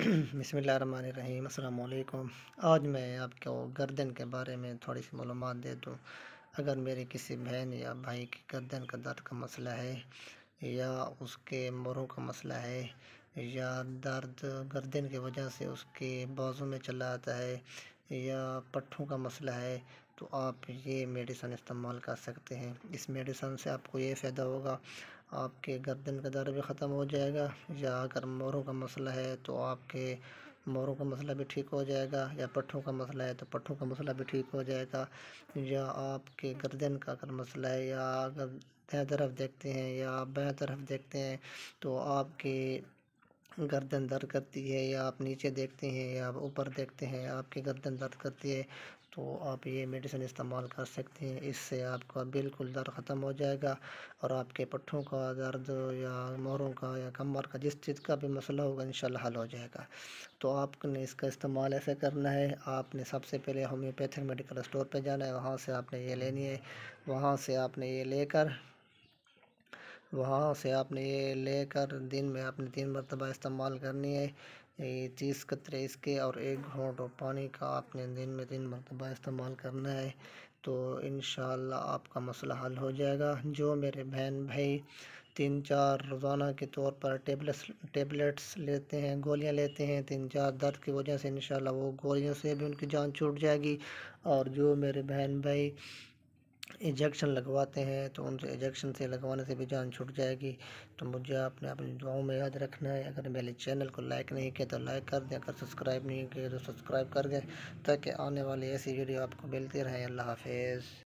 बसमीम अल्लाम आज मैं आपको गर्दन के बारे में थोड़ी सी मालूम दे दूँ अगर मेरे किसी बहन या भाई की गर्दन का दर्द का मसला है या उसके मोरों का मसला है या दर्द गर्दन की वजह से उसके बाजू में चला आता है या पट्ठों का मसला है तो आप ये मेडिसन इस्तेमाल कर सकते हैं इस मेडिसन से आपको ये फ़ायदा होगा आपके गर्दन का दर्द भी ख़त्म हो जाएगा या अगर मोरों का मसला है तो आपके मोरों का मसला भी ठीक हो जाएगा या पट्ठों का मसला है तो पट्ठों का मसला भी ठीक हो जाएगा या आपके गर्दन का अगर मसला है या अगर दाएँ तरफ देखते हैं या आप बाएँ तरफ देखते हैं तो आपके गर्दन दर्द करती है या आप नीचे देखते हैं या आप ऊपर देखते हैं आपकी गर्दन दर्द करती है तो आप ये मेडिसिन इस्तेमाल कर सकते हैं इससे आपका बिल्कुल दर्द ख़त्म हो जाएगा और आपके पट्ठों का दर्द या मोहरों का या कमर का जिस चीज़ का भी मसला होगा इन हल हो जाएगा तो आपने इसका इस्तेमाल ऐसे करना है आपने सबसे पहले होम्योपैथिक मेडिकल स्टोर पर जाना है वहाँ से आपने ये लेनी है वहाँ से आपने ये लेकर वहाँ से आपने ये लेकर दिन में आपने तीन मरतबा इस्तेमाल करनी है ये तीस कतरे इसके और एक घोट और पानी का आपने दिन में तीन मरतबा इस्तेमाल करना है तो इन आपका मसला हल हो जाएगा जो मेरे बहन भाई तीन चार रोज़ाना के तौर पर टेबलेट्स टेबलेट्स लेते हैं गोलियां लेते हैं तीन चार दर्द की वजह से इन वो गोलियों से भी उनकी जान छूट जाएगी और जो मेरे बहन भाई इंजेक्शन लगवाते हैं तो उनसे इंजेक्शन से लगवाने से भी जान छूट जाएगी तो मुझे आपने अपनी दुआओं में याद रखना है अगर मेरे चैनल को लाइक नहीं किया तो लाइक कर दें अगर सब्सक्राइब नहीं किया तो सब्सक्राइब कर दें ताकि आने वाली ऐसी वीडियो आपको मिलती रहे अल्लाह हाफिज़